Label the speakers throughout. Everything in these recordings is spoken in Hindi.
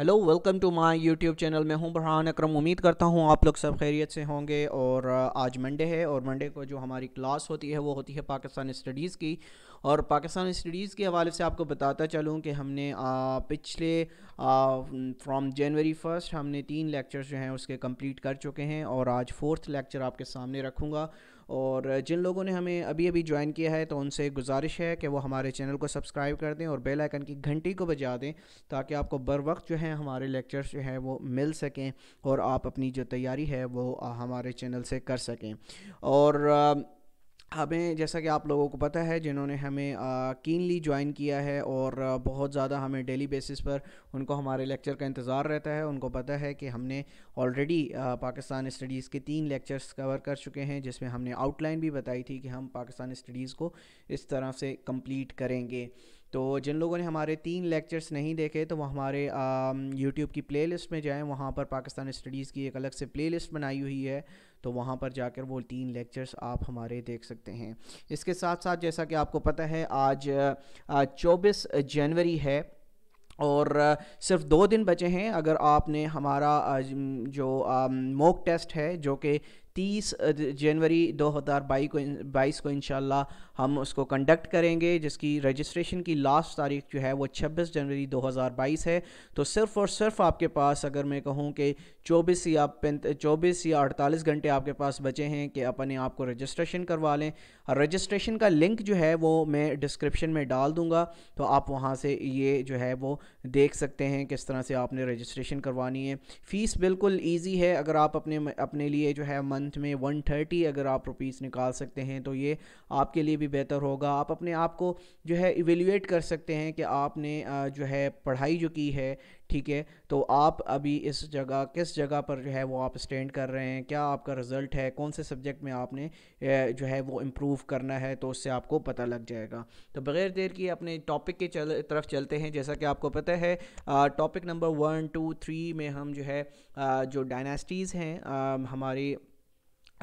Speaker 1: hello welcome to my YouTube channel मैं हूं बरहान अकरम उम्मीद करता हूं आप लोग सब खैरियत से होंगे और आज मंडे है और मंडे को जो हमारी क्लास होती है वो होती है पाकिस्तान स्टडीज़ की और पाकिस्तान स्टडीज़ के हवाले से आपको बताता चलूं कि हमने पिछले फ्रॉम जनवरी फर्स्ट हमने तीन लेक्चर जो हैं उसके कम्प्लीट कर चुके हैं और आज फोर्थ लेक्चर आपके सामने रखूँगा और जिन लोगों ने हमें अभी अभी ज्वाइन किया है तो उनसे गुजारिश है कि वो हमारे चैनल को सब्सक्राइब कर दें और बेल आइकन की घंटी को बजा दें ताकि आपको बर वक्त जो है हमारे लेक्चर्स जो हैं वो मिल सकें और आप अपनी जो तैयारी है वो हमारे चैनल से कर सकें और हमें जैसा कि आप लोगों को पता है जिन्होंने हमें कीनली ज्वाइन किया है और बहुत ज़्यादा हमें डेली बेसिस पर उनको हमारे लेक्चर का इंतज़ार रहता है उनको पता है कि हमने ऑलरेडी पाकिस्तान स्टडीज़ के तीन लेक्चर्स कवर कर चुके हैं जिसमें हमने आउटलाइन भी बताई थी कि हम पाकिस्तान स्टडीज़ को इस तरह से कम्प्लीट करेंगे तो जिन लोगों ने हमारे तीन लेक्चर्स नहीं देखे तो वो हमारे यूट्यूब की प्लेलिस्ट में जाएं वहाँ पर पाकिस्तान स्टडीज़ की एक अलग से प्लेलिस्ट बनाई हुई है तो वहाँ पर जाकर वो तीन लेक्चर्स आप हमारे देख सकते हैं इसके साथ साथ जैसा कि आपको पता है आज चौबीस जनवरी है और सिर्फ दो दिन बचे हैं अगर आपने हमारा जो मॉक टेस्ट है जो कि तीस जनवरी दो हज़ार बाईस को बाईस को इनशाला हम उसको कंडक्ट करेंगे जिसकी रजिस्ट्रेशन की लास्ट तारीख जो है वो छब्बीस जनवरी दो हज़ार बाईस है तो सिर्फ और सिर्फ आपके पास अगर मैं कहूँ कि चौबीस या चौबीस या अड़तालीस घंटे आपके पास बचे हैं कि अपने आप को रजिस्ट्रेशन करवा लें और रजिस्ट्रेशन का लिंक जो है वो मैं डिस्क्रिप्शन में डाल दूँगा तो आप वहाँ से ये जो है वो देख सकते हैं किस तरह से आपने रजिस्ट्रेशन करवानी है फ़ीस बिल्कुल ईजी है अगर आप अपने अपने लिए जो है मन मंथ में वन थर्टी अगर आप रुपीज़ निकाल सकते हैं तो ये आपके लिए भी बेहतर होगा आप अपने आप को जो है इवेल्यूएट कर सकते हैं कि आपने जो है पढ़ाई जो की है ठीक है तो आप अभी इस जगह किस जगह पर जो है वो आप स्टैंड कर रहे हैं क्या आपका रिज़ल्ट है कौन से सब्जेक्ट में आपने जो है वो इम्प्रूव करना है तो उससे आपको पता लग जाएगा तो बग़ैर देर की अपने टॉपिक के चल तरफ चलते हैं जैसा कि आपको पता है topic number one two three में हम जो है जो डायनास्टीज़ हैं हमारी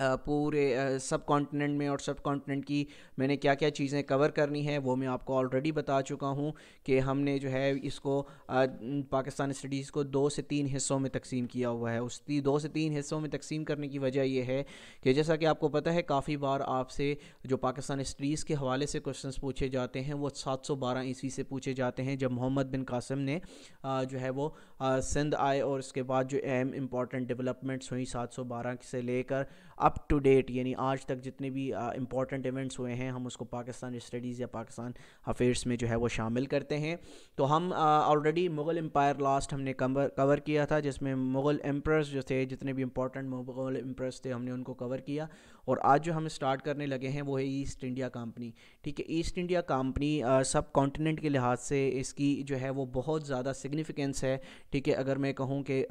Speaker 1: पूरे सब कॉन्टिनेंट में और सब कॉन्टिनेंट की मैंने क्या क्या चीज़ें कवर करनी है वो मैं आपको ऑलरेडी बता चुका हूँ कि हमने जो है इसको पाकिस्तान स्टडीज़ को दो से तीन हिस्सों में तकसीम किया हुआ है उस दो से तीन हिस्सों में तकसीम करने की वजह यह है कि जैसा कि आपको पता है काफ़ी बार आपसे जो पाकिस्तान स्टडीज़ के हवाले से क्वेश्चन पूछे जाते हैं वो सात सौ बारह ईस्वी से पूछे जाते हैं जब मोहम्मद बिन कासम ने जो है वो सिंध आए और उसके बाद जो अहम इम्पॉर्टेंट डेवलपमेंट्स हुई सात सौ बारह से लेकर अप टू डेट यानी आज तक जितने भी इम्पॉर्टेंट इवेंट्स हुए हैं हम उसको पाकिस्तान स्टडीज़ या पाकिस्तान अफेयर्स में जो है वो शामिल करते हैं तो हम ऑलरेडी मुग़ल एम्पायर लास्ट हमने कवर कवर किया था जिसमें मुग़ल एम्प्रेस जो थे जितने भी इंपॉर्टेंट मुग़ल एम्प्रेस थे हमने उनको कवर किया और आज जो हम स्टार्ट करने लगे हैं वो है ईस्ट इंडिया कंपनी ठीक है East India company subcontinent के लिहाज से इसकी जो है वो बहुत ज़्यादा सिग्निफिकेंस है ठीक है अगर मैं कहूँ कि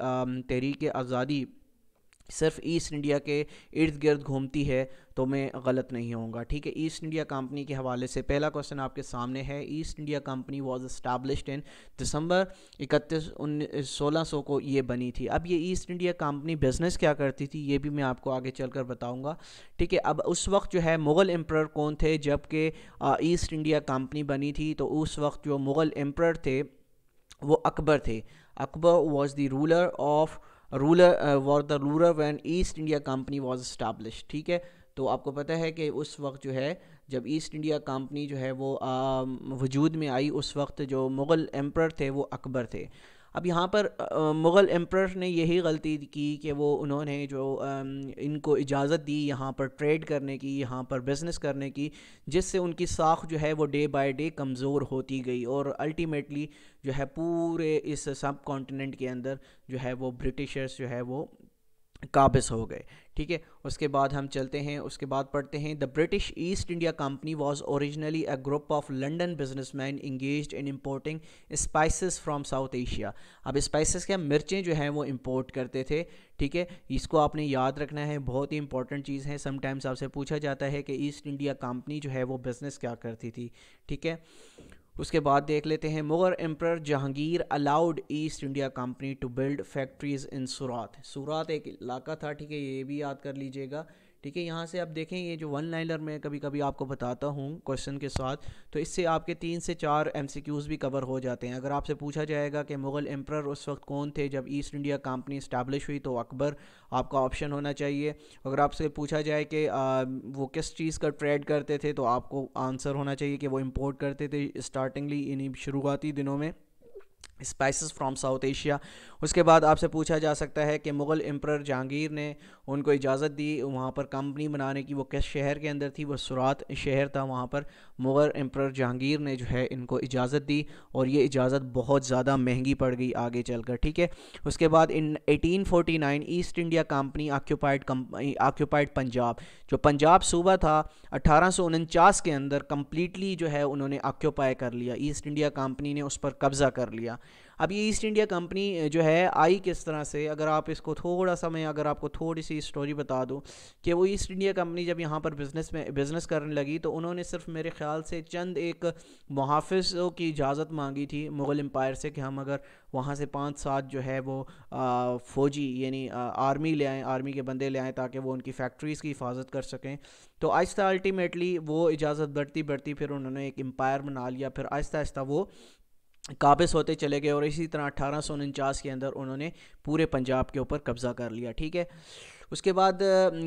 Speaker 1: तहरीक आज़ादी सिर्फ ईस्ट इंडिया के इर्द गिर्द घूमती है तो मैं गलत नहीं होऊंगा ठीक है ईस्ट इंडिया कंपनी के हवाले से पहला क्वेश्चन आपके सामने है East India company was established in दिसंबर इकतीस सोलह सौ को ये बनी थी अब ये ईस्ट इंडिया कंपनी बिजनेस क्या करती थी ये भी मैं आपको आगे चल कर बताऊँगा ठीक है अब उस वक्त जो है मुग़ल एम्प्रर कौन थे जबकि ईस्ट इंडिया कंपनी बनी थी तो उस वक्त जो मुग़ल एम्प्रर थे वो अकबर थे Akbar was the ruler of ruler was the ruler when East India company was establish ठीक है तो आपको पता है कि उस वक्त जो है जब ईस्ट इंडिया कंपनी जो है वो आ, um, वजूद में आई उस वक्त जो मुग़ल एम्प्रर थे वो अकबर थे अब यहाँ पर मुग़ल एम्प्रर ने यही गलती की कि वो उन्होंने जो इनको इजाज़त दी यहाँ पर ट्रेड करने की यहाँ पर बिज़नेस करने की जिससे उनकी साख जो है वो डे बाय डे कमज़ोर होती गई और अल्टीमेटली जो है पूरे इस सब कॉन्टीनेंट के अंदर जो है वो ब्रिटिशर्स जो है वो काबिज हो गए ठीक है उसके बाद हम चलते हैं उसके बाद पढ़ते हैं the British East India company was originally a group of London businessmen engage in importing spices from South Asia अब स्पाइसेस क्या मिर्चें जो हैं वो इम्पोर्ट करते थे ठीक है इसको आपने याद रखना है बहुत ही इंपॉर्टेंट चीज़ है समटाइम्स आपसे पूछा जाता है कि ईस्ट इंडिया कंपनी जो है वो बिज़नेस क्या करती थी ठीक है उसके बाद देख लेते हैं Mughal emperor Jahangir allowed East India company to build factories in Surat Surat एक इलाका था ठीक है ये भी याद कर लीजिएगा ठीक है यहाँ से आप देखें ये जो वन लाइनर मैं कभी कभी आपको बताता हूँ क्वेश्चन के साथ तो इससे आपके तीन से चार एम भी कवर हो जाते हैं अगर आपसे पूछा जाएगा कि मुग़ल एम्प्रर उस वक्त कौन थे जब ईस्ट इंडिया कंपनी इस्टेब्लिश हुई तो अकबर आपका ऑप्शन होना चाहिए अगर आपसे पूछा जाए कि वो किस चीज़ का ट्रेड करते थे तो आपको आंसर होना चाहिए कि वो इम्पोर्ट करते थे स्टार्टिंगली इन्हीं शुरुआती दिनों में स्पाइसेस फ्रॉम साउथ एशिया उसके बाद आपसे पूछा जा सकता है कि मुग़ल एम्प्रर जहांगीर ने उनको इजाज़त दी वहाँ पर कंपनी बनाने की वो किस शहर के अंदर थी वो सुरात शहर था वहाँ पर मुग़ल एम्प्रर जहांगीर ने जो है इनको इजाज़त दी और ये इजाज़त बहुत ज़्यादा महंगी पड़ गई आगे चल कर ठीक है उसके बाद in nine East India company occupied occupied Punjab जो पंजाब सूबा था अठारह के अंदर कम्प्लीटली जो है उन्होंने आक्यूपाई कर लिया ईस्ट इंडिया कंपनी ने उस पर कब्ज़ा कर लिया गया अब ये ईस्ट इंडिया कंपनी जो है आई किस तरह से अगर आप इसको थोड़ा सा मैं अगर आपको थोड़ी सी स्टोरी बता दूँ कि वो ईस्ट इंडिया कंपनी जब यहाँ पर बिज़नेस में बिज़नेस करने लगी तो उन्होंने सिर्फ मेरे ख्याल से चंद एक मुहाफ़ों की इजाज़त मांगी थी मुग़ल एम्पायर से कि हम अगर वहाँ से पाँच सात जो है वो आ, फ़ौजी यानी आर्मी ले आएँ आर्मी के बंदे ले आएँ ताकि वो उनकी फैक्ट्रीज़ की हिफाजत कर सकें तो आहिस्ता अल्टीमेटली वो इजाज़त बढ़ती बढ़ती फिर उन्होंने एक एम्पायर बना लिया फिर आहिस्ता आहिस्ता वो काबिज होते चले गए और इसी तरह अठारह के अंदर उन्होंने पूरे पंजाब के ऊपर कब्ज़ा कर लिया ठीक है उसके बाद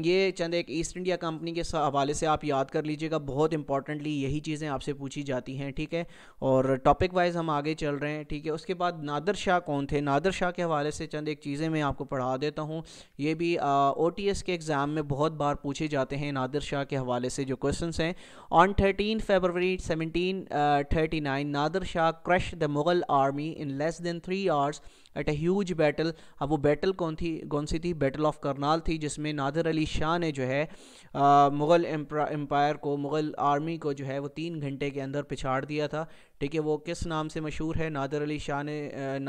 Speaker 1: ये चंद एक ईस्ट इंडिया कंपनी के हवाले से आप याद कर लीजिएगा बहुत इंपॉर्टेंटली यही चीज़ें आपसे पूछी जाती हैं ठीक है और टॉपिक वाइज हम आगे चल रहे हैं ठीक है उसके बाद नादर शाह कौन थे नादर शाह के हवाले से चंद एक चीज़ें मैं आपको पढ़ा देता हूँ ये भी ओ के एग्ज़ाम में बहुत बार पूछे जाते हैं नादर शाह के हवाले से जो क्वेश्चन हैं on thirteen February seventeen thirty Nadir Shah crush the Mughal army in less than three hours at a huge battle अब वो बैटल कौन थी कौन सी थी बैटल ऑफ करनाल थी जिसमें नादर अली शाह ने जो है मुग़ल एम्पायर को मुग़ल आर्मी को जो है वो तीन घंटे के अंदर पिछाड़ दिया था ठीक है वो किस नाम से मशहूर है नादर अली शाह ने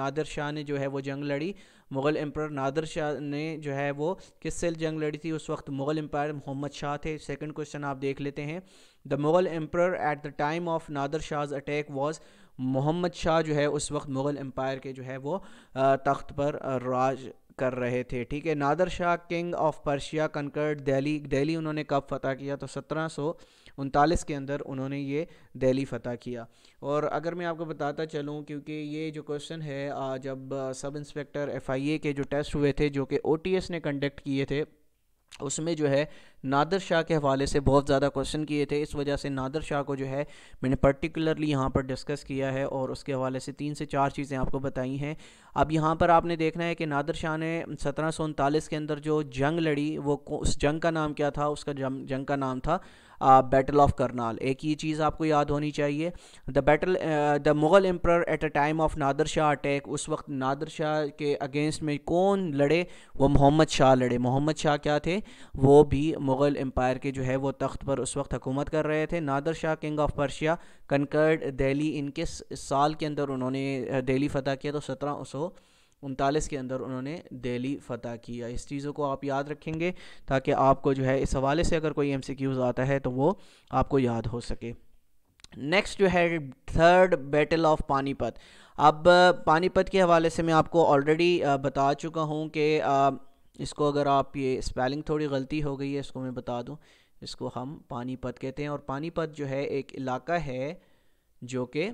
Speaker 1: नादर शाह ने जो है वो जंग लड़ी मुग़ल एम्पायर नादर शाह ने जो है वो किस से जंग लड़ी थी उस वक्त मुग़ल एम्पायर मोहम्मद शाह थे सेकंड क्वेश्चन आप देख लेते हैं the Mughal empire at the time of Nadir Shah's attack was Mohammad Shah जो है उस वक्त मुग़ल एम्पायर के जो है वो तख्त पर राज कर रहे थे ठीक है Nadir Shah king of Persia conquered Delhi Delhi उन्होंने कब फ़तह किया तो सत्रह सौ उनतालीस के अंदर उन्होंने ये दिल्ली फ़तह किया और अगर मैं आपको बताता चलूँ क्योंकि ये जो क्वेश्चन है जब सब इंस्पेक्टर एफआईए के जो टेस्ट हुए थे जो कि ओटीएस ने कंडक्ट किए थे उसमें जो है नादर शाह के हवाले से बहुत ज़्यादा क्वेश्चन किए थे इस वजह से नादर शाह को जो है मैंने पर्टिकुलरली यहाँ पर डिस्कस किया है और उसके हवाले से तीन से चार चीज़ें आपको बताई हैं अब यहाँ पर आपने देखना है कि नादर शाह ने सत्रह के अंदर जो जंग लड़ी वो उस जंग का नाम क्या था उसका जंग का नाम था बैटल ऑफ करनाल एक ये चीज़ आपको याद होनी चाहिए the battle the Mughal emperor at a time of Nadir Shah attack उस वक्त नादर शाह के अगेंस्ट में कौन लड़े वो मोहम्मद शाह लड़े मोहम्मद शाह क्या थे वो भी मुग़ल एम्पायर के जो है वो तख्त पर उस वक्त हुकूमत कर रहे थे Nadir Shah king of Persia conquered Delhi इनके साल के अंदर उन्होंने दिल्ली uh, फतह किया तो सत्रह सौ उनतालीस के अंदर उन्होंने दिल्ली फ़तह किया इस चीज़ों को आप याद रखेंगे ताकि आपको जो है इस हवाले से अगर कोई एम आता है तो वो आपको याद हो सके नेक्स्ट जो है थर्ड बैटल ऑफ पानीपत अब पानीपत के हवाले से मैं आपको ऑलरेडी बता चुका हूँ कि इसको अगर आप ये स्पेलिंग थोड़ी गलती हो गई है इसको मैं बता दूँ इसको हम पानीपत कहते हैं और पानीपत जो है एक इलाका है जो कि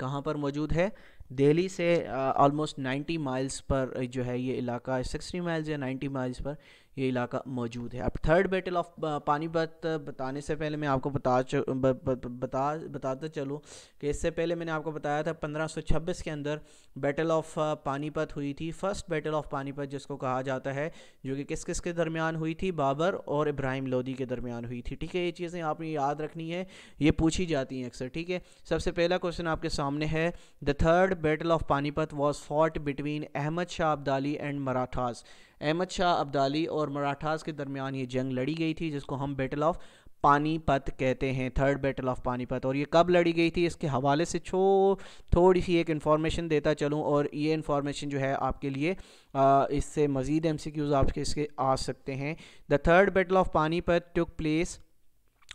Speaker 1: कहाँ पर मौजूद है दिल्ली से ऑलमोस्ट 90 माइल्स पर जो है ये इलाका 60 माइल्स या 90 माइल्स पर ये इलाका मौजूद है अब थर्ड बैटल ऑफ पानीपत बताने से पहले मैं आपको बता ब, ब, बता बताते चलूँ कि इससे पहले मैंने आपको बताया था 1526 के अंदर बैटल ऑफ पानीपत हुई थी फर्स्ट बैटल ऑफ पानीपत जिसको कहा जाता है जो कि किस किस के दरमियान हुई थी बाबर और इब्राहिम लोदी के दरमियान हुई थी ठीक है ये चीज़ें आपने याद रखनी है ये पूछी जाती हैं अक्सर ठीक है सबसे पहला क्वेश्चन आपके सामने है the third battle of Panipat was fought between Ahmad Shah Abdali and Marathas Ahmad Shah Abdali और और मराठास के दरमियान ये जंग लड़ी गई थी जिसको हम बैटल ऑफ पानीपत कहते हैं थर्ड बैटल ऑफ पानीपत और ये कब लड़ी गई थी इसके हवाले से छो थोड़ी सी एक इन्फॉर्मेशन देता चलूँ और ये इन्फॉर्मेशन जो है आपके लिए आ, इससे मज़ीद एम सी क्यूज़ आपके इसके आ सकते हैं the third battle of Panipat took place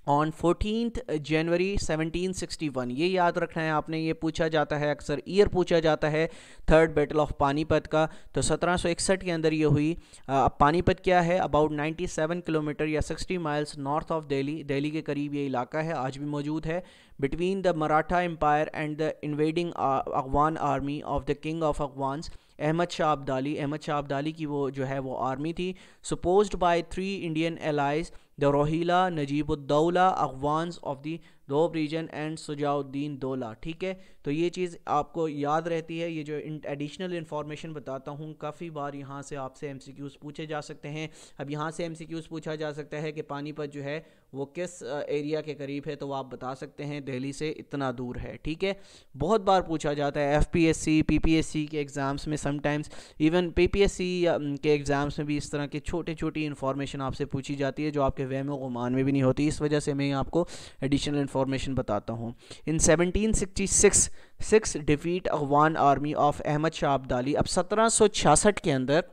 Speaker 1: on fourteen January 1761 ये याद रखना है आपने ये पूछा जाता है अक्सर ईयर पूछा जाता है थर्ड बैटल ऑफ पानीपत का तो 1761 के अंदर ये हुई अब पानीपत क्या है अबाउट 97 किलोमीटर या 60 miles north of Delhi Delhi के करीब ये इलाका है आज भी मौजूद है between the Maratha empire and the invading Afghan army of the king of Afghans Ahmad Shah Abdali Ahmad Shah Abdali की वो जो है वो आर्मी थी supported by three Indian allies the Rohilla Najibuddaula Afghans of the Doab region and Shujauddin Daula ठीक है तो ये चीज़ आपको याद रहती है ये जो एडिशनल इन्फॉर्मेशन बताता हूँ काफ़ी बार यहाँ से आपसे एम पूछे जा सकते हैं अब यहाँ से एम पूछा जा सकता है कि पानीपत जो है वो किस एरिया के करीब है तो आप बता सकते हैं दिल्ली से इतना दूर है ठीक है बहुत बार पूछा जाता है F P S C P P S C के एग्ज़ाम्स में sometimes even P P S C के एग्ज़ाम्स में भी इस तरह की छोटे छोटी इन्फॉर्मेशन आपसे पूछी जाती है जो आपके वहम गुमान में भी नहीं होती इस वजह से मैं आपको एडिशनल इन्फॉर्मेशन बताता हूँ in seventeen sixty six six defeat Afghan army of Ahmad Shah Abdali अब सत्रह सौ छियासठ के अंदर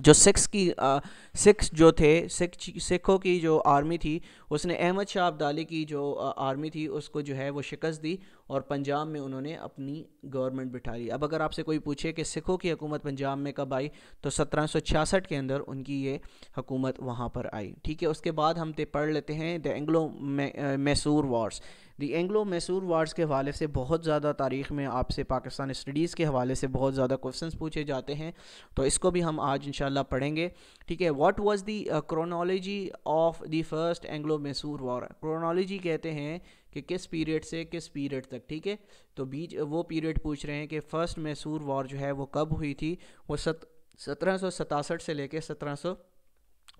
Speaker 1: जो सिक्स की सिक्स जो थे सिख सिखों की जो आर्मी थी उसने अहमद शाह अब्दाली की जो आ, आर्मी थी उसको जो है वो शिकस्त दी और पंजाब में उन्होंने अपनी गवर्नमेंट बिठा ली अब अगर आपसे कोई पूछे कि सिखों की हुकूमत पंजाब में कब आई तो 1766 के अंदर उनकी ये हुकूमत वहाँ पर आई ठीक है उसके बाद हम पढ़ लेते हैं the Anglo Mysore wars the Anglo Mysore wars के हवाले से बहुत ज़्यादा तारीख में आपसे पाकिस्तान स्टडीज़ के हवाले से बहुत ज़्यादा क्वेश्चन पूछे जाते हैं तो इसको भी हम आज इंशाल्लाह पढ़ेंगे ठीक है what was the chronology of the first Anglo Mysore war chronology कहते हैं कि किस पीरियड से किस पीरियड तक ठीक है तो बीच वो पीरियड पूछ रहे हैं कि फ़र्स्ट मैसूर वार जो है वो कब हुई थी वो सत सत्रह से लेकर सत्रह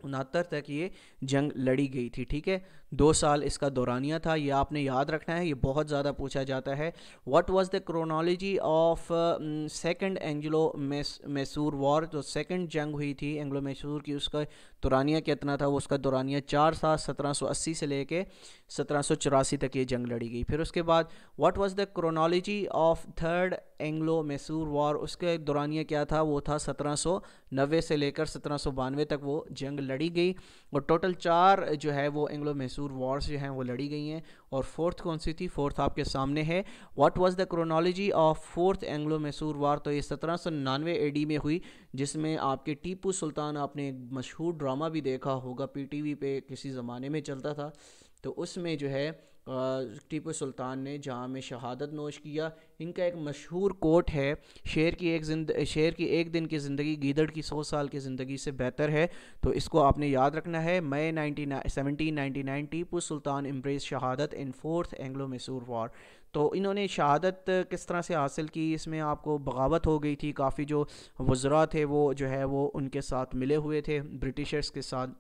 Speaker 1: उनहत्तर तक ये जंग लड़ी गई थी ठीक है दो साल इसका दौरानिया था ये आपने याद रखना है ये बहुत ज़्यादा पूछा जाता है what was the chronology of second Anglo Mysore war जो सेकंड जंग हुई थी एंग्लो मैसूर की उसका दौरानिया कितना था वो उसका दौरानिया चार सौ 1780 से लेके चौरासी तक ये जंग लड़ी गई फिर उसके बाद what was the chronology of third Anglo Mysore war उसके दौरानिया क्या था वो था 1790 से लेकर सत्रह तक वो जंग लड़ी गई और टोटल चार जो है वो एंग्लो मैसूर वॉर्स जो हैं वो लड़ी गई हैं और फोर्थ कौन सी थी फोर्थ आपके सामने है what was the chronology of fourth Anglo Mysore war तो ये सत्रह सौ में हुई जिसमें आपके टीपू सुल्तान आपने एक मशहूर ड्रामा भी देखा होगा वी पे किसी ज़माने में चलता था तो उसमें जो है टीपू सुल्तान ने जहाँ में शहादत नोश किया इनका एक मशहूर कोट है शेर की एक जिंद शेर की एक दिन की ज़िंदगी गीदड़ की सौ साल की ज़िंदगी से बेहतर है तो इसको आपने याद रखना है May nineteen seventeen ninety nine Tipu Sultan embrace शहादत in fourth Anglo Mysore war तो इन्होंने शहादत किस तरह से हासिल की इसमें आपको बगावत हो गई थी काफ़ी जो वज्रा थे वो जो है वो उनके साथ मिले हुए थे ब्रिटिशर्स के साथ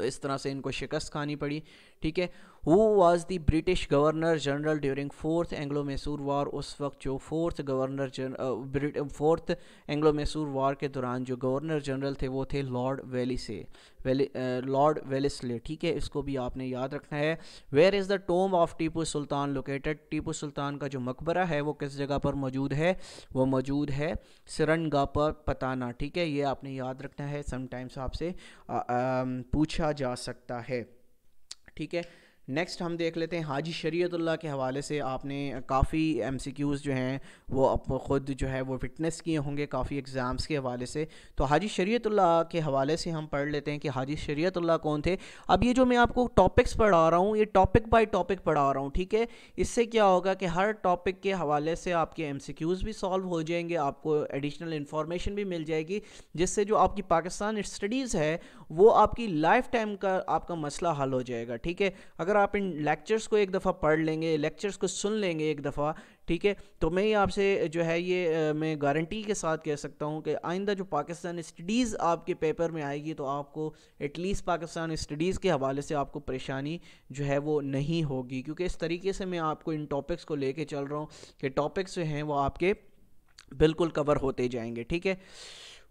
Speaker 1: तो इस तरह से इनको शिकस्त खानी पड़ी ठीक है who was the British governor general during fourth Anglo Mysore war उस वक्त जो फोर्थ गवर्नर जन फोर्थ एंग्लो मैसूर वार के दौरान जो गवर्नर जनरल थे वो थे लॉर्ड वेली से लॉर्ड वेलिसले ठीक है इसको भी आपने याद रखना है where is the tomb of Tipu Sultan located Tipu Sultan का जो मकबरा है वो किस जगह पर मौजूद है वो मौजूद है सिरनगा पर पताना ठीक है ये आपने याद रखना है समटाइम्स आपसे पूछा जा सकता है ठीक है नेक्स्ट हम देख लेते हैं हाजी शरीयतुल्लाह के हवाले से आपने काफ़ी एम जो हैं वो अब ख़ुद जो है वो फिटनेस किए होंगे काफ़ी एग्ज़ाम्स के हवाले से तो हाजी शरीयतुल्लाह के हवाले से हम पढ़ लेते हैं कि हाजी शरीयतुल्लाह कौन थे अब ये जो मैं आपको टॉपिक्स पढ़ा रहा हूँ ये टॉपिक बाई टॉपिक पढ़ा रहा हूँ ठीक है इससे क्या होगा कि हर टॉपिक के हवाले से आपके एम भी सॉल्व हो जाएंगे आपको एडिशनल इन्फॉर्मेशन भी मिल जाएगी जिससे जो आपकी पाकिस्तान स्टडीज़ है वो आपकी लाइफ टाइम का आपका मसला हल हो जाएगा ठीक है अगर आप इन लेक्चर्स को एक दफ़ा पढ़ लेंगे लेक्चर्स को सुन लेंगे एक दफ़ा ठीक है तो मैं ही आपसे जो है ये मैं गारंटी के साथ कह सकता हूँ कि आइंदा जो पाकिस्तान स्टडीज़ आपके पेपर में आएगी तो आपको एटलीस्ट पाकिस्तान स्टडीज़ के हवाले से आपको परेशानी जो है वो नहीं होगी क्योंकि इस तरीके से मैं आपको इन टॉपिक्स को लेके चल रहा हूँ कि टॉपिक्स जो हैं वो आपके बिल्कुल कवर होते जाएंगे ठीक है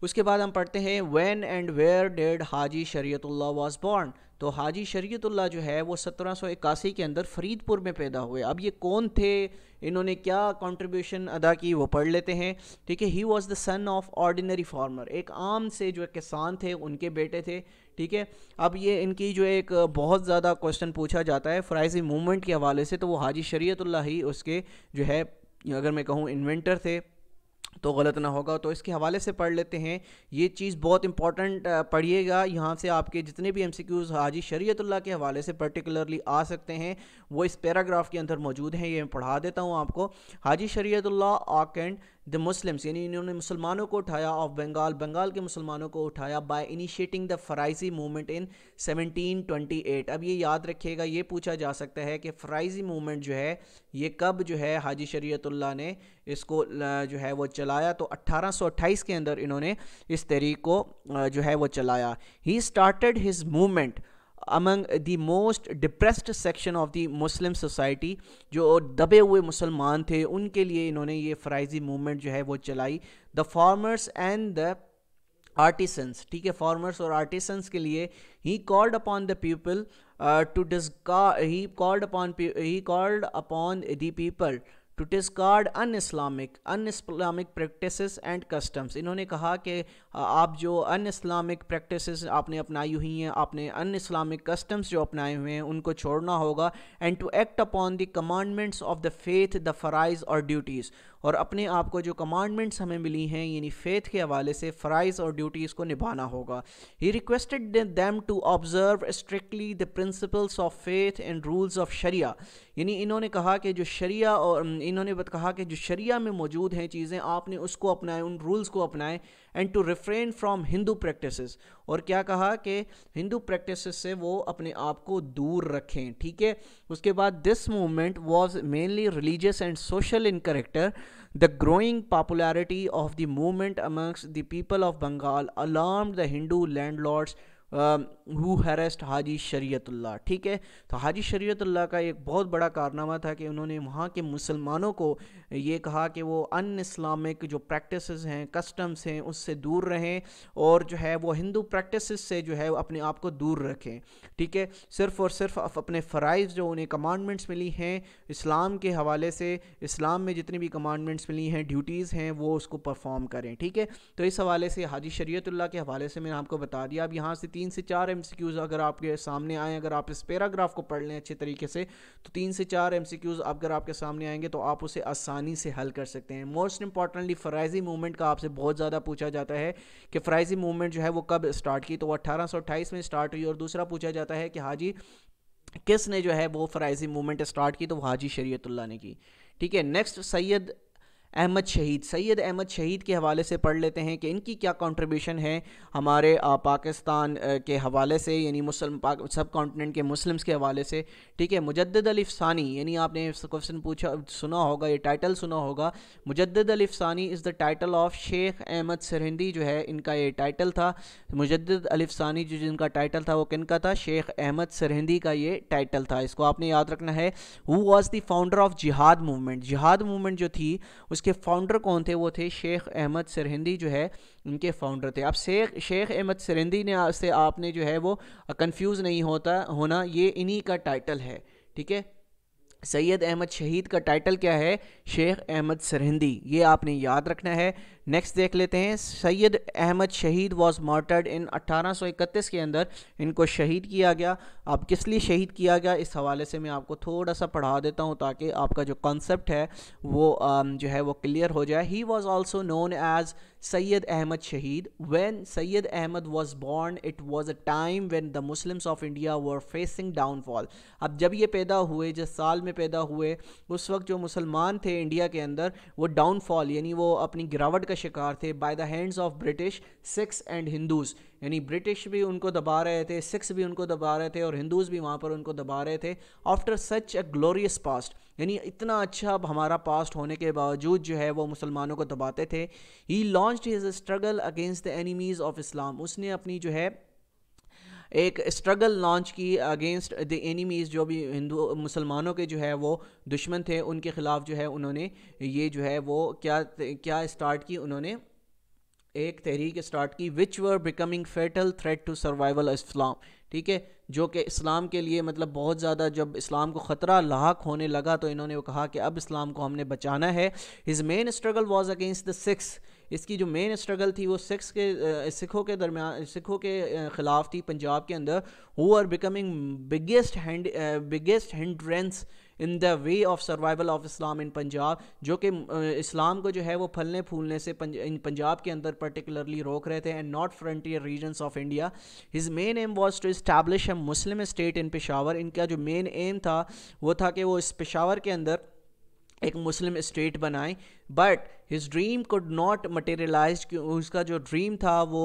Speaker 1: उसके बाद हम पढ़ते हैं when and where did Haji Shariatullah was born तो हाजी शरीतुल्ला जो है वो सत्रह सौ इक्यासी के अंदर फ़रीदपुर में पैदा हुए अब ये कौन थे इन्होंने क्या कंट्रीब्यूशन अदा की वो पढ़ लेते हैं ठीक है he was the son of ordinary farmer एक आम से जो किसान थे उनके बेटे थे ठीक है अब ये इनकी जो एक बहुत ज़्यादा क्वेश्चन पूछा जाता है फ़्राइजी मूवमेंट के हवाले से तो वो हाजी शरीयतुल्लाह ही उसके जो है अगर मैं कहूँ इन्वेंटर थे तो गलत ना होगा तो इसके हवाले से पढ़ लेते हैं ये चीज़ बहुत इंपॉर्टेंट पढ़िएगा यहाँ से आपके जितने भी एमसीक्यूज़ हाजी शरीयतुल्लाह के हवाले से पर्टिकुलरली आ सकते हैं वो इस पैराग्राफ के अंदर मौजूद हैं ये मैं पढ़ा देता हूँ आपको हाजी शरीयतुल्लाह आक एंड द मुस्लिम्स यानी इन्होंने मुसलमानों को उठाया ऑफ बंगाल बंगाल के मुसलमानों को उठाया by initiating the Faraizi movement in 1728 अब ये याद रखिएगा ये पूछा जा सकता है कि फ़्राइजी मूवमेंट जो है ये कब जो है हाजी शरीयतुल्लाह ने इसको जो है वो चलाया तो 1828 के अंदर इन्होंने इस तहरीक को जो है वो चलाया he started his movement among the most depressed section of the Muslim society जो दबे हुए मुसलमान थे उनके लिए इन्होंने ये फ़राइजी मूवमेंट जो है वो चलाई the farmers and the artisans ठीक है फार्मर्स और आर्टिसंस के लिए he called upon the people to डिस्का he called upon he called upon the people to discard un Islamic un Islamic practice and customs इन्होंने कहा कि आप जो अन इस्लामिक प्रैक्टिस आपने अपनाई हुई हैं आपने अन इस्लामिक कस्टम्स जो अपनाए हुए हैं उनको छोड़ना होगा and to act upon the commandments of the faith the फ़राइज़ और ड्यूटीज़ और अपने आप को जो कमांडमेंट्स हमें मिली हैं यानी फेथ के हवाले से फ़राइज़ और ड्यूटीज़ को निभाना होगा he requested them to observe strictly the principles of faith and rules of sharia यानी इन्होंने कहा कि जो शरिया और इन्होंने कहा कि जो शरिया में मौजूद हैं चीज़ें आपने उसको अपनाएं उन रूल्स को अपनाएं and to refrain from Hindu practices और क्या कहा कि हिंदू प्रैक्टिसेस से वो अपने आप को दूर रखें ठीक है उसके बाद this movement was mainly religious and social in character the growing popularity of the movement amongst the people of Bengal alarm the Hindu land who harassed Haji Shariatullah ठीक है तो हाजी शरीयतुल्ला का एक बहुत बड़ा कारनामा था कि उन्होंने वहाँ के मुसलमानों को ये कहा कि वो अन इस्लामिक जो प्रैक्टिस हैं कस्टम्स हैं उससे दूर रहें और जो है वो हिंदू प्रैक्टिस से जो है अपने आप को दूर रखें ठीक है सिर्फ़ और सिर्फ अपने फ़राइज जो उन्हें कमांडमेंट्स मिली हैं इस्लाम के हवाले से इस्लाम में जितनी भी कमांडमेंट्स मिली हैं ड्यूटीज़ हैं वो उसको परफॉर्म करें ठीक है तो इस हवाले से हाजी शरीयतुल्ला के हवाले से मैंने आपको बता दिया अब यहाँ से तीन से चार एम अगर आपके सामने आए अगर आप इस पैराग्राफ को पढ़ लें अच्छे तरीके से तो तीन से चार एम अगर आपके सामने आएंगे तो आप उसे आसानी से हल कर सकते हैं मोस्ट इंपॉर्टेंटली फ्राइजी मूवमेंट का आपसे बहुत ज़्यादा पूछा जाता है कि फ्राइजी मूवमेंट जो है वो कब स्टार्ट की तो वो अट्ठारह में स्टार्ट हुई और दूसरा पूछा जाता है कि हाजी किसने जो है वो फ्राइजी मूवमेंट स्टार्ट की तो वो हाजी शरीयतुल्ला ने की ठीक है नेक्स्ट सैयद अहमद शहीद सैयद अहमद शहीद के हवाले से पढ़ लेते हैं कि इनकी क्या कंट्रीब्यूशन है हमारे पाकिस्तान के हवाले से यानी मुस्लिम सब कॉन्टीनेंट के मुस्लिम्स के हवाले से ठीक है मुजद्द अलिफ़ानी यानी आपने क्वेश्चन पूछा सुना होगा ये टाइटल सुना होगा मुजद्द अलिफ़ानी is the title of Sheikh Ahmad Sirhindi जो है इनका ये टाइटल था मुजद्द अलिफ़ानी जो जिनका टाइटल था वो किन का था शेख अहमद सरहिंदी का ये टाइटल था इसको आपने याद रखना है who was the founder of jihad movement jihad movement जो थी उसके फाउंडर कौन थे वो थे शेख अहमद सरहिंदी जो है उनके फाउंडर थे अब शेख शेख अहमद सरहिंदी ने से आपने जो है वो कंफ्यूज नहीं होता होना ये इन्हीं का टाइटल है ठीक है सैयद अहमद शहीद का टाइटल क्या है शेख अहमद सरहिंदी ये आपने याद रखना है नेक्स्ट देख लेते हैं सैयद अहमद शहीद वॉज मार्टर्ड इन 1831 के अंदर इनको शहीद किया गया अब किस लिए शहीद किया गया इस हवाले से मैं आपको थोड़ा सा पढ़ा देता हूँ ताकि आपका जो कॉन्सेप्ट है वो जो है वो क्लियर हो जाए he was also known as Syed Ahmad Shahid when Syed Ahmad was born it was a time when the Muslims of India were facing downfall अब जब ये पैदा हुए जिस साल में पैदा हुए उस वक्त जो मुसलमान थे इंडिया के अंदर वो डाउनफॉल यानी वो अपनी गिरावट का शिकार थे by the hands of British Sikhs and Hindus यानी ब्रिटिश भी उनको दबा रहे थे सिक्स भी उनको दबा रहे थे और हिंदूज़ भी वहाँ पर उनको दबा रहे थे after such a glorious past यानी इतना अच्छा अब हमारा पास्ट होने के बावजूद जो है वो मुसलमानों को दबाते थे he launch his struggle against the enemies of Islam उसने अपनी जो है एक स्ट्रगल लॉन्च की अगेंस्ट द एनिमीज़ जो भी हिंदू मुसलमानों के जो है वो दुश्मन थे उनके ख़िलाफ़ जो है उन्होंने ये जो है वो क्या क्या स्टार्ट की उन्होंने एक तहरीक स्टार्ट की which were becoming fatal threat to survival Islam ठीक है जो कि इस्लाम के लिए मतलब बहुत ज़्यादा जब इस्लाम को ख़तरा लाक होने लगा तो इन्होंने वो कहा कि अब इस्लाम को हमने बचाना है his main struggle was against the Sikhs इसकी जो मेन स्ट्रगल थी वो सिक्स के सिखों के दरमियान सिखों के ख़िलाफ़ थी पंजाब के अंदर who are becoming biggest hand biggest hindrance in the way of survival of Islam in Punjab जो कि इस्लाम को जो है वो फलने फूलने से इन पंजाब के अंदर पर्टिकुलरली रोक रहे थे and north frontier regions of India his main aim was to establish a Muslim state in Peshawar इनका जो मेन एम था वो था कि वो इस पेशावर के अंदर एक मुस्लिम स्टेट बनाएं but his dream could not materialise उसका जो ड्रीम था वो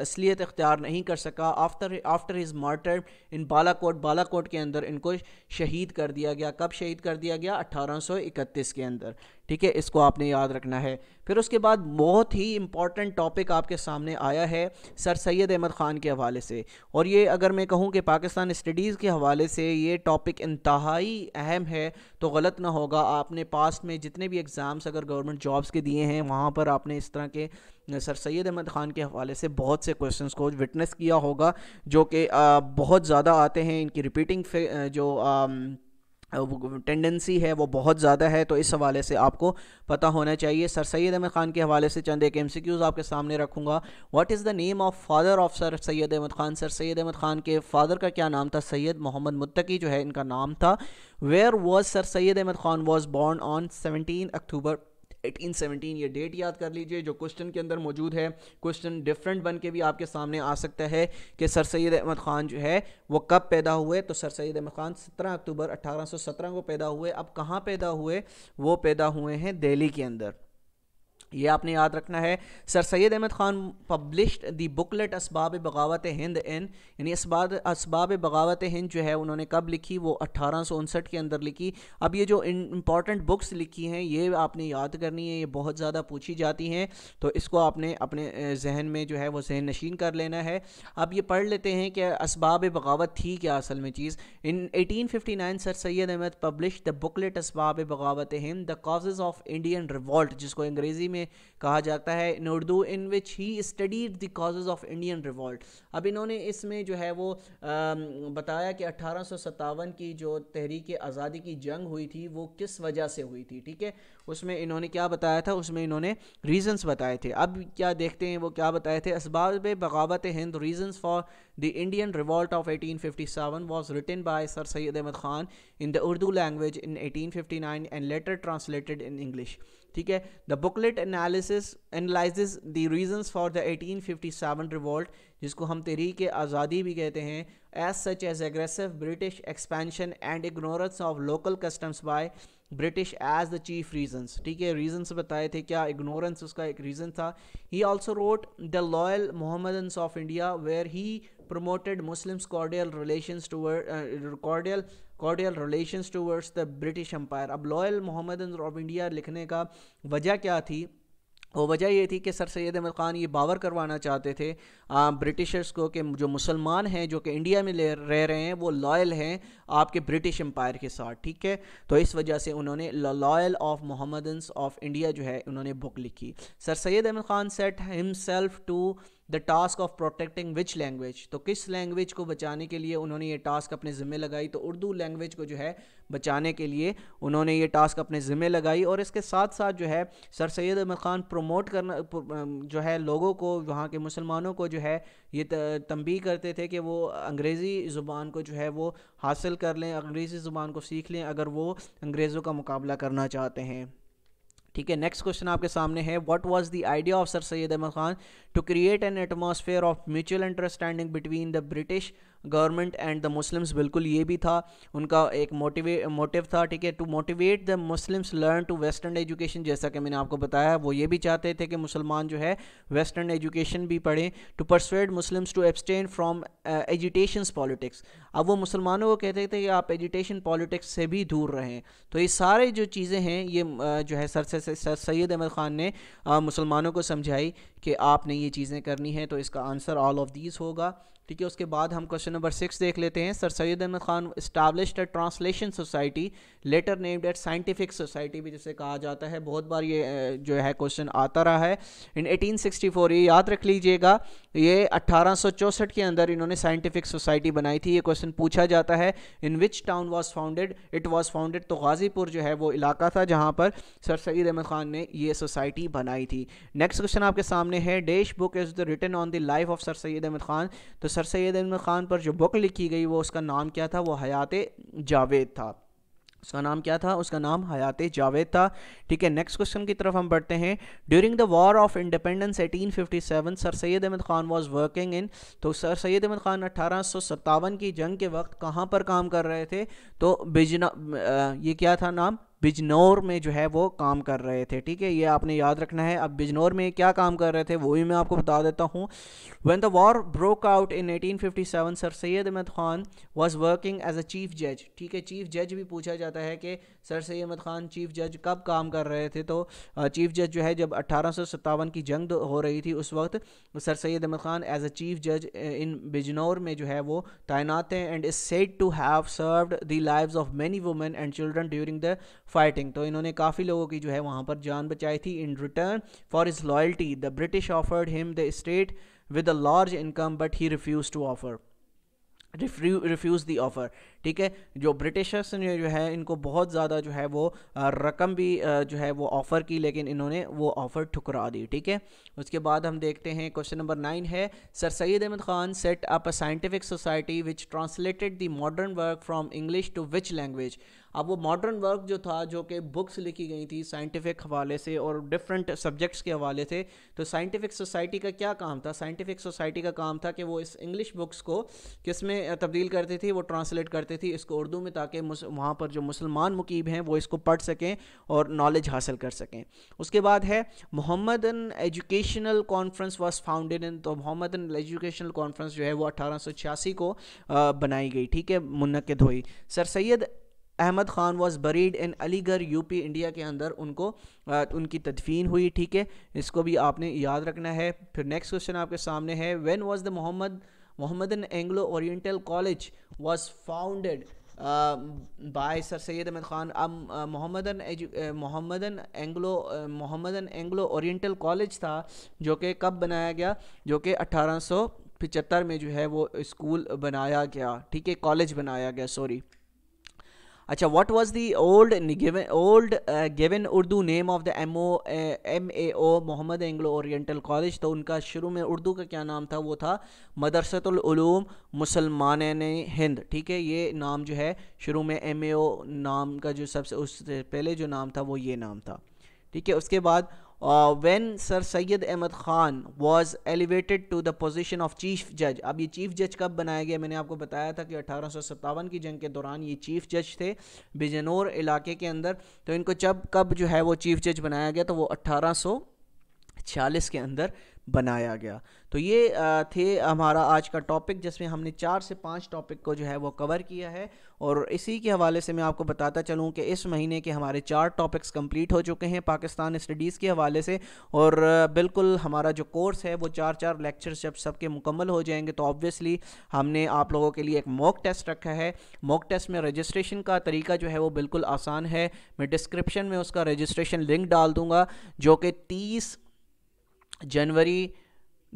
Speaker 1: असलियत इख्तियार नहीं कर सका after after his martyr in Balakot Balakot के अंदर इनको शहीद कर दिया गया कब शहीद कर दिया गया 1831 के अंदर ठीक है इसको आपने याद रखना है फिर उसके बाद बहुत ही इंपॉर्टेंट टॉपिक आपके सामने आया है सर सैयद अहमद ख़ान के हवाले से और ये अगर मैं कहूँ कि पाकिस्तान स्टडीज़ के हवाले से ये टॉपिक इंतहाई अहम है तो गलत ना होगा आपने पास्ट में जितने भी एग्ज़ाम्स अगर गवर्नमेंट जॉब्स के दिए हैं वहाँ पर आपने इस तरह के सर सैद अहमद ख़ान के हवाले से बहुत से क्वेश्चंस को विटनेस किया होगा जो कि बहुत ज़्यादा आते हैं इनकी रिपीटिंग जो आ, टेंडेंसी है वो बहुत ज़्यादा है तो इस हवाले से आपको पता होना चाहिए सर सैद अहमद ख़ान के हवाले से चंद एक एम सी क्यूज़ आपके सामने रखूँगा what is the name of father of Sir Syed Ahmad Khan Sir Syed Ahmad Khan के फादर का क्या नाम था सैयद मोहम्मद मुत्तकी जो है इनका नाम था where was Sir Syed Ahmad Khan was born on seventeen October 1817 ये डेट याद कर लीजिए जो क्वेश्चन के अंदर मौजूद है क्वेश्चन डिफरेंट बन के भी आपके सामने आ सकता है कि सर सैद अहमद ख़ान जो है वो कब पैदा हुए तो सर सैद अहमद ख़ान सत्रह अक्टूबर अट्ठारह को पैदा हुए अब कहाँ पैदा हुए वो पैदा हुए हैं दिल्ली के अंदर ये आपने याद रखना है Sir Syed Ahmad Khan published the booklet Asbab Baghawat Hind इन यानी इसबाद इसबाब बगावत हिंद जो है उन्होंने कब लिखी वो अट्ठारह के अंदर लिखी अब ये जो इंपॉर्टेंट बुक्स लिखी हैं ये आपने याद करनी है ये बहुत ज़्यादा पूछी जाती हैं तो इसको आपने अपने जहन में जो है वो जहन नशीन कर लेना है अब ये पढ़ लेते हैं कि इसबाब बगावत थी क्या असल में चीज़ in eighteen Sir Syed Ahmad publish the booklet Asbab Baghawat Hind the causes of Indian revolt जिसको अंग्रेज़ी में में कहा जाता है in Urdu in which he studied the causes of Indian revolt अब इन्होंने इसमें जो है वो आ, बताया कि अट्ठारह की जो तहरीक आज़ादी की जंग हुई थी वो किस वजह से हुई थी ठीक है उसमें इन्होंने क्या बताया था उसमें इन्होंने रीजंस बताए थे अब क्या देखते हैं वो क्या बताए थे Asbab Baghawat Hind reasons for the Indian revolt of 1857 was written by Sir Syed Ahmad Khan in the Urdu language in 1859 and later translated in English ठीक है द बुकलेट एनालिस analysis analyse the reasons for the 1857 revolt जिसको हम तहरीक आज़ादी भी कहते हैं as such as aggressive British expansion and ignorance of local customs by British as the chief reasons ठीक है रीजंस बताए थे क्या इग्नोरेंस उसका एक रीज़न था he also wrote the loyal Mohammedans of India where he promoted Muslim cordial relation cordial cordial relation towards the British empire अब लॉयल मोहम्मद ऑफ इंडिया लिखने का वजह क्या थी और वजह ये थी कि सर सैद अहमद ख़ान ये बावर करवाना चाहते थे ब्रिटिशर्स को कि जो मुसलमान हैं जो कि इंडिया में ले रह रहे हैं वो लॉयल हैं आपके ब्रिटिश एम्पायर के साथ ठीक है तो इस वजह से उन्होंने loyal of Mohammedans of India जो है उन्होंने बुक लिखी Sir Syed Ahmad Khan set himself to the task of protecting which language तो किस लैंग्वेज को बचाने के लिए उन्होंने ये टास्क अपने ज़िम्मे लगाई तो उर्दू लैंग्वेज को जो है बचाने के लिए उन्होंने ये टास्क अपने ज़िम्मे लगाई और इसके साथ साथ जो है सर सैद अहमद ख़ान प्रमोट करना जो है लोगों को वहाँ के मुसलमानों को जो है ये तंबी करते थे कि वो अंग्रेज़ी ज़ुबान को जो है वो हासिल कर लें अंग्रेज़ी ज़ुबान को सीख लें अगर वो अंग्रेज़ों का मुकाबला करना चाहते हैं ठीक है नेक्स्ट क्वेश्चन आपके सामने है what was the idea of Sir Syed Ahmad Khan to create an atmosphere of mutual understanding between the British government and the Muslims बिल्कुल ये भी था उनका एक मोटिवे मोटिव था ठीक है to motivate the Muslims learn to western education जैसा कि मैंने आपको बताया वो ये भी चाहते थे कि मुसलमान जो है वेस्टर्न एजुकेशन भी पढ़ें to persuade Muslims to abstain from agitations politics अब वो मुसलमानों को कहते थे कि आप एजुटेशन पॉलिटिक्स से भी दूर रहें तो ये सारे जो चीज़ें हैं ये uh, जो है सर से सर सैद अहमद ख़ान ने uh, मुसलमानों को समझाई कि आपने ये चीज़ें करनी है तो इसका आंसर ऑल ऑफ दीज होगा ठीक है उसके बाद हम क्वेश्चन नंबर सिक्स देख लेते हैं Sir Syed Ahmad Khan established translation society later named at scientific society भी जिसे कहा जाता है बहुत बार ये जो है क्वेश्चन आता रहा है इन 1864 ये याद रख लीजिएगा ये अट्ठारह के अंदर इन्होंने साइंटिफिक सोसाइटी बनाई थी ये क्वेश्चन पूछा जाता है in which town was founded it was founded तो गाजीपुर जो है वो इलाका था जहाँ पर सर सैद अहमद खान ने ये सोसाइटी बनाई थी नेक्स्ट क्वेश्चन आपके सामने है dash book is the written on the life of Sir Syed Ahmad Khan तो सर सैद अहमद ख़ान पर जो बुक लिखी गई वो उसका नाम क्या था वो हयात जावेद था उसका नाम क्या था उसका नाम हयात जावेद था ठीक है नेक्स्ट क्वेश्चन की तरफ हम बढ़ते हैं during the war of independence 1857 Sir Syed Ahmad Khan was working in तो सर सैद अहमद ख़ान अठारह की जंग के वक्त कहाँ पर काम कर रहे थे तो बिजना ये क्या था नाम बिजनौर में जो है वो काम कर रहे थे ठीक है ये आपने याद रखना है अब बिजनौर में क्या काम कर रहे थे वो भी मैं आपको बता देता हूँ when the war broke out in 1857 Sir Syed Ahmad Khan was working as a chief जज ठीक है चीफ जज भी पूछा जाता है कि सर सैद अहमद ख़ान चीफ जज कब काम कर रहे थे तो चीफ जज जो है जब अट्ठारह की जंग हो रही थी उस वक्त Sir Syed Ahmad Khan as a chief जज इन बिजनौर में जो है वो तैनात हैं and is said to have serve the live of many women and children during the fighting तो इन्होंने काफ़ी लोगों की जो है वहाँ पर जान बचाई थी in return for his loyalty the British offered him the state with a large income but he refuse to offer refuse the offer ठीक है जो ब्रिटिशर्स ने जो है इनको बहुत ज़्यादा जो है वो रकम भी जो है वो ऑफ़र की लेकिन इन्होंने वो ऑफ़र ठुकरा दी ठीक है उसके बाद हम देखते हैं क्वेश्चन नंबर नाइन है Sir Syed Ahmad Khan set up a scientific society which translated the modern work from English to which language अब वो मॉडर्न वर्क जो था जो कि बुक्स लिखी गई थी साइंटिफिक हवाले से और डिफरेंट सब्जेक्ट्स के हवाले से तो साइंटिफिक सोसाइटी का क्या काम था साइंटिफिक सोसाइटी का काम था कि वो इस इंग्लिश बुक्स को किस में तब्दील करती थी वो ट्रांसलेट करती करती थी इसको उर्दू में ताकि वहाँ पर जो मुसलमान मुकीब हैं वो इसको पढ़ सकें और नॉलेज हासिल कर सकें उसके बाद है Mohammedan Educational Conference was founded in तो मोहम्मदन एजुकेशनल कॉन्फ्रेंस जो है वो अठारह को बनाई गई ठीक है मुनद हुई Sir Syed Ahmad Khan was buried in Aligarh UP India के अंदर उनको आ, उनकी तदफीन हुई ठीक है इसको भी आपने याद रखना है फिर नेक्स्ट क्वेश्चन आपके सामने है when was the Mohammedan Mohammedan Anglo Oriental College was founded by Sir Syed Ahmad Khan अब मोहम्मदन एजु Mohammedan Anglo Mohammedan Anglo Oriental College था जो कि कब बनाया गया जो कि अट्ठारह सौ में जो है वो स्कूल बनाया गया ठीक है कॉलेज बनाया गया सॉरी अच्छा what was the old old given Urdu name of the M O M A O Mohammedan Anglo Oriental College तो उनका शुरू में उर्दू का क्या नाम था वो था मदरसतलूम मुसलमान हिंद ठीक है ये नाम जो है शुरू में एम ए ओ नाम का जो सबसे उससे पहले जो नाम था वो ये नाम था ठीक है उसके बाद uh, when Sir Syed Ahmad Khan was elevated to the position of chief judge अब ये chief judge कब बनाया गया मैंने आपको बताया था कि अठारह की जंग के दौरान ये chief judge थे बिजनौर इलाके के अंदर तो इनको जब कब जो है वो chief judge बनाया गया तो वो अट्ठारह के अंदर बनाया गया तो ये थे हमारा आज का टॉपिक जिसमें हमने चार से पाँच टॉपिक को जो है वो कवर किया है और इसी के हवाले से मैं आपको बताता चलूँ कि इस महीने के हमारे चार टॉपिक्स कंप्लीट हो चुके हैं पाकिस्तान स्टडीज़ के हवाले से और बिल्कुल हमारा जो कोर्स है वो चार चार लेक्चर्स जब सबके मुकम्मल हो जाएंगे तो ऑब्वियसली हमने आप लोगों के लिए एक मॉक टेस्ट रखा है मॉक टेस्ट में रजिस्ट्रेशन का तरीका जो है वो बिल्कुल आसान है मैं डिस्क्रिप्शन में उसका रजिस्ट्रेशन लिंक डाल दूँगा जो कि तीस जनवरी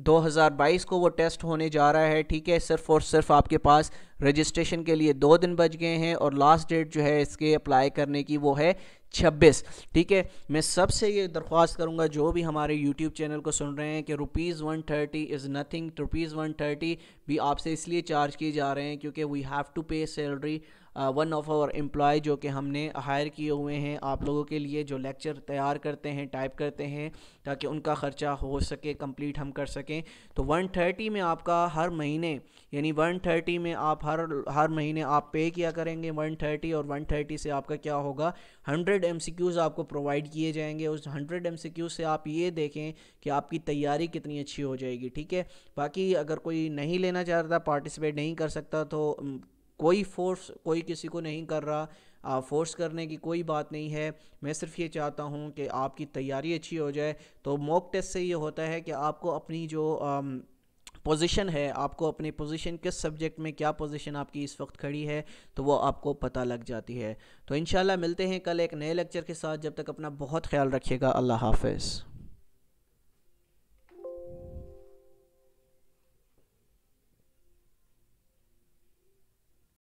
Speaker 1: 2022 को वो टेस्ट होने जा रहा है ठीक है सिर्फ और सिर्फ आपके पास रजिस्ट्रेशन के लिए दो दिन बच गए हैं और लास्ट डेट जो है इसके अप्लाई करने की वो है 26 ठीक है मैं सबसे ये दरख्वास्त करूँगा जो भी हमारे यूट्यूब चैनल को सुन रहे हैं कि rupees one thirty is nothing rupees one thirty भी आपसे इसलिए चार्ज किए जा रहे हैं क्योंकि we have to pay salary one of our employ जो कि हमने हायर किए हुए हैं आप लोगों के लिए जो लेक्चर तैयार करते हैं टाइप करते हैं ताकि उनका ख़र्चा हो सके कंप्लीट हम कर सकें तो वन थर्टी में आपका हर महीने यानी वन थर्टी में आप हर हर महीने आप पे किया करेंगे वन थर्टी और वन थर्टी से आपका क्या होगा हंड्रेड एम सी क्यूज़ आपको प्रोवाइड किए जाएंगे उस हंड्रेड एम सी क्यूज़ से आप ये देखें कि आपकी तैयारी कितनी अच्छी हो जाएगी ठीक है बाकी अगर कोई नहीं लेना चाहता पार्टिसिपेट नहीं कर सकता तो कोई फोर्स कोई किसी को नहीं कर रहा आ, फोर्स करने की कोई बात नहीं है मैं सिर्फ ये चाहता हूँ कि आपकी तैयारी अच्छी हो जाए तो मॉक टेस्ट से ये होता है कि आपको अपनी जो आम, पोजीशन है आपको अपनी पोजीशन किस सब्जेक्ट में क्या पोजीशन आपकी इस वक्त खड़ी है तो वो आपको पता लग जाती है तो इन मिलते हैं कल एक नए लेक्चर के साथ जब तक अपना बहुत ख्याल रखिएगा अल्लाह हाफिज़